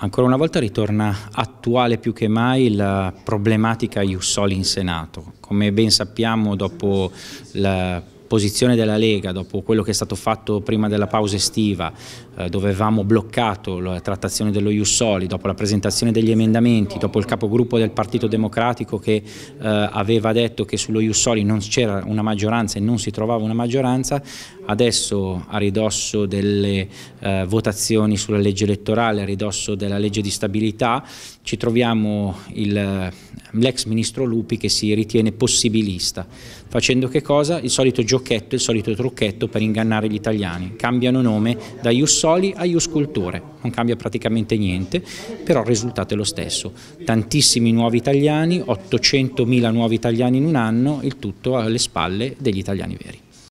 Ancora una volta ritorna attuale più che mai la problematica Iussoli in Senato. Come ben sappiamo dopo la posizione della Lega, dopo quello che è stato fatto prima della pausa estiva, eh, dove avevamo bloccato la trattazione dello Iussoli, dopo la presentazione degli emendamenti, dopo il capogruppo del Partito Democratico che eh, aveva detto che sullo Iussoli non c'era una maggioranza e non si trovava una maggioranza, adesso a ridosso delle eh, votazioni sulla legge elettorale, a ridosso della legge di stabilità, ci troviamo eh, l'ex ministro Lupi che si ritiene possibilista, facendo che cosa? Il solito giochetto, il solito trucchetto per ingannare gli italiani. Cambiano nome da Iussoli a Iuscultore, non cambia praticamente niente, però il risultato è lo stesso. Tantissimi nuovi italiani, 800.000 nuovi italiani in un anno, il tutto alle spalle degli italiani veri.